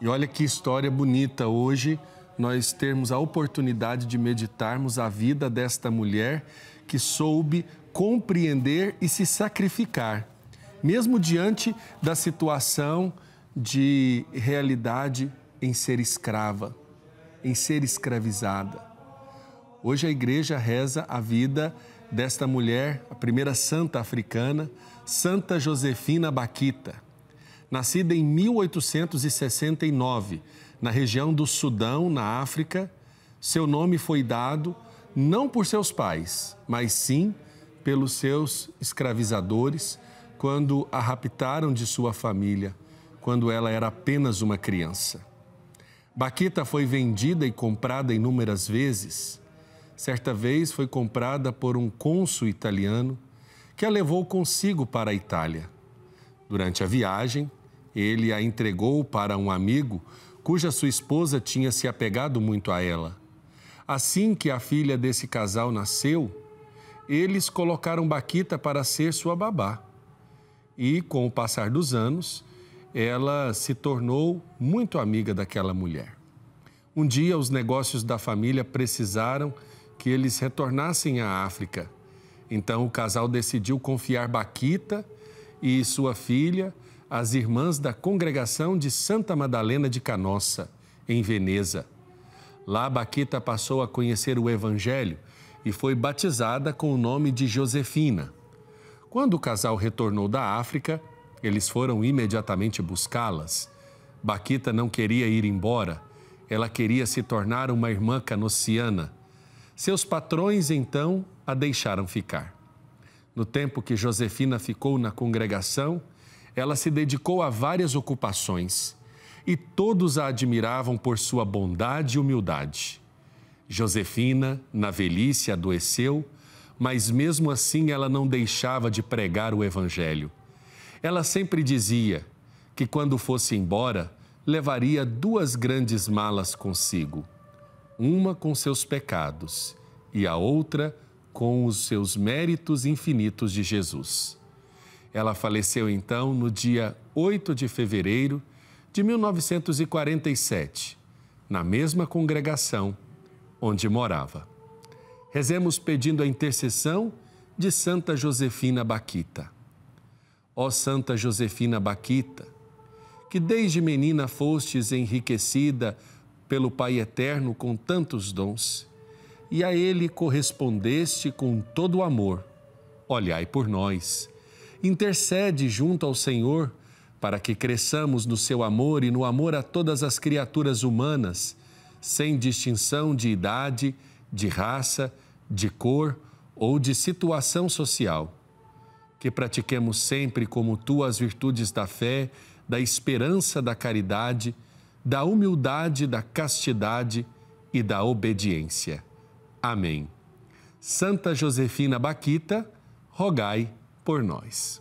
E olha que história bonita hoje nós termos a oportunidade de meditarmos a vida desta mulher que soube compreender e se sacrificar, mesmo diante da situação de realidade em ser escrava, em ser escravizada. Hoje a igreja reza a vida desta mulher, a primeira santa africana, Santa Josefina Baquita nascida em 1869, na região do Sudão, na África, seu nome foi dado não por seus pais, mas sim pelos seus escravizadores quando a raptaram de sua família, quando ela era apenas uma criança. Baquita foi vendida e comprada inúmeras vezes. Certa vez foi comprada por um cônsul italiano que a levou consigo para a Itália. Durante a viagem, ele a entregou para um amigo cuja sua esposa tinha se apegado muito a ela. Assim que a filha desse casal nasceu, eles colocaram Baquita para ser sua babá. E, com o passar dos anos, ela se tornou muito amiga daquela mulher. Um dia, os negócios da família precisaram que eles retornassem à África. Então, o casal decidiu confiar Baquita e sua filha as irmãs da congregação de Santa Madalena de Canossa, em Veneza. Lá, Baquita passou a conhecer o Evangelho e foi batizada com o nome de Josefina. Quando o casal retornou da África, eles foram imediatamente buscá-las. Baquita não queria ir embora, ela queria se tornar uma irmã canossiana. Seus patrões, então, a deixaram ficar. No tempo que Josefina ficou na congregação, ela se dedicou a várias ocupações e todos a admiravam por sua bondade e humildade. Josefina, na velhice, adoeceu, mas mesmo assim ela não deixava de pregar o Evangelho. Ela sempre dizia que quando fosse embora, levaria duas grandes malas consigo, uma com seus pecados e a outra com os seus méritos infinitos de Jesus. Ela faleceu então no dia 8 de fevereiro de 1947, na mesma congregação onde morava. Rezemos pedindo a intercessão de Santa Josefina Baquita. Ó Santa Josefina Baquita, que desde menina fostes enriquecida pelo Pai Eterno com tantos dons, e a Ele correspondeste com todo o amor. Olhai por nós intercede junto ao Senhor para que cresçamos no seu amor e no amor a todas as criaturas humanas, sem distinção de idade, de raça, de cor ou de situação social. Que pratiquemos sempre como tu as virtudes da fé, da esperança, da caridade, da humildade, da castidade e da obediência. Amém. Santa Josefina Baquita, rogai por nós.